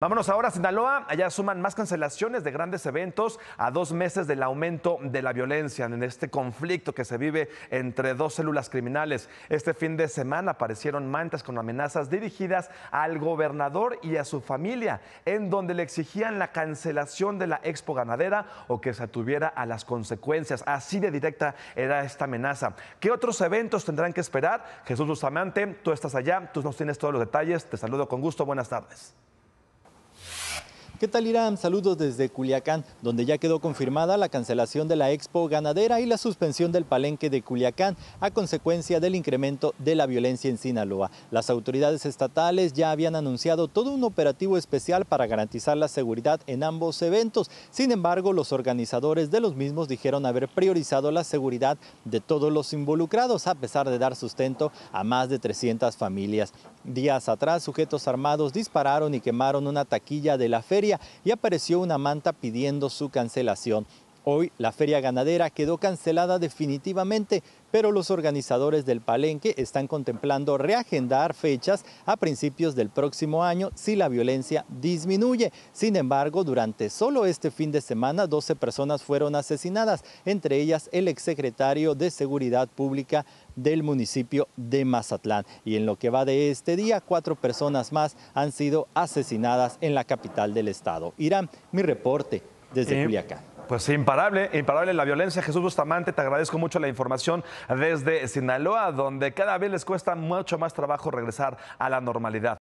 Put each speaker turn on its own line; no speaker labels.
Vámonos ahora a Sinaloa. Allá suman más cancelaciones de grandes eventos a dos meses del aumento de la violencia en este conflicto que se vive entre dos células criminales. Este fin de semana aparecieron mantas con amenazas dirigidas al gobernador y a su familia, en donde le exigían la cancelación de la expo ganadera o que se atuviera a las consecuencias. Así de directa era esta amenaza. ¿Qué otros eventos tendrán que esperar? Jesús Lusamante, tú estás allá, tú nos tienes todos los detalles. Te saludo con gusto. Buenas tardes.
¿Qué tal Irán? Saludos desde Culiacán, donde ya quedó confirmada la cancelación de la expo ganadera y la suspensión del palenque de Culiacán a consecuencia del incremento de la violencia en Sinaloa. Las autoridades estatales ya habían anunciado todo un operativo especial para garantizar la seguridad en ambos eventos. Sin embargo, los organizadores de los mismos dijeron haber priorizado la seguridad de todos los involucrados, a pesar de dar sustento a más de 300 familias. Días atrás, sujetos armados dispararon y quemaron una taquilla de la feria y apareció una manta pidiendo su cancelación. Hoy la feria ganadera quedó cancelada definitivamente, pero los organizadores del palenque están contemplando reagendar fechas a principios del próximo año si la violencia disminuye. Sin embargo, durante solo este fin de semana, 12 personas fueron asesinadas, entre ellas el exsecretario de Seguridad Pública del municipio de Mazatlán. Y en lo que va de este día, cuatro personas más han sido asesinadas en la capital del estado. Irán, mi reporte desde eh, Culiacán.
Pues imparable, imparable la violencia. Jesús Bustamante, te agradezco mucho la información desde Sinaloa, donde cada vez les cuesta mucho más trabajo regresar a la normalidad.